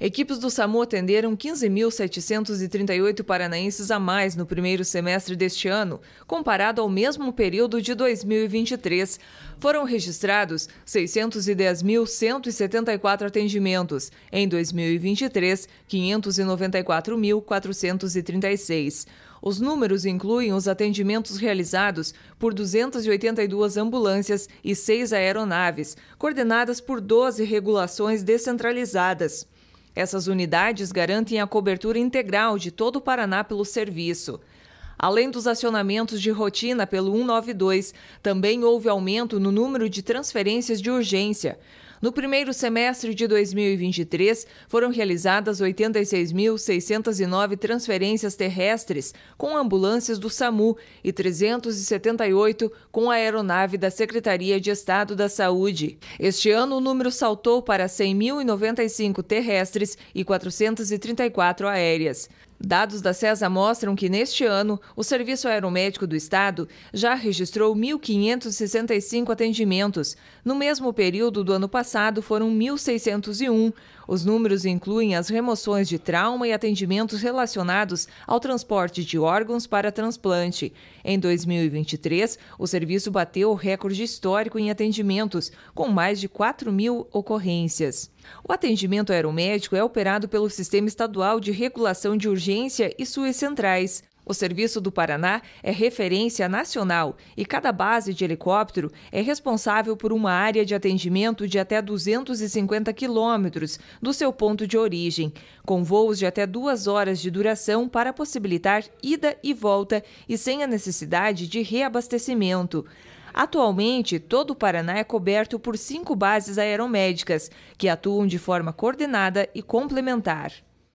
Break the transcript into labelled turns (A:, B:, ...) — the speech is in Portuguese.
A: Equipes do SAMU atenderam 15.738 paranaenses a mais no primeiro semestre deste ano, comparado ao mesmo período de 2023. Foram registrados 610.174 atendimentos, em 2023, 594.436. Os números incluem os atendimentos realizados por 282 ambulâncias e seis aeronaves, coordenadas por 12 regulações descentralizadas. Essas unidades garantem a cobertura integral de todo o Paraná pelo serviço. Além dos acionamentos de rotina pelo 192, também houve aumento no número de transferências de urgência. No primeiro semestre de 2023, foram realizadas 86.609 transferências terrestres com ambulâncias do SAMU e 378 com a aeronave da Secretaria de Estado da Saúde. Este ano, o número saltou para 100.095 terrestres e 434 aéreas. Dados da CESA mostram que, neste ano, o Serviço Aeromédico do Estado já registrou 1.565 atendimentos. No mesmo período do ano passado, foram 1.601. Os números incluem as remoções de trauma e atendimentos relacionados ao transporte de órgãos para transplante. Em 2023, o serviço bateu o recorde histórico em atendimentos, com mais de 4 mil ocorrências. O atendimento aeromédico é operado pelo Sistema Estadual de Regulação de Urgência e suas centrais. O serviço do Paraná é referência nacional e cada base de helicóptero é responsável por uma área de atendimento de até 250 quilômetros do seu ponto de origem, com voos de até duas horas de duração para possibilitar ida e volta e sem a necessidade de reabastecimento. Atualmente, todo o Paraná é coberto por cinco bases aeromédicas, que atuam de forma coordenada e complementar.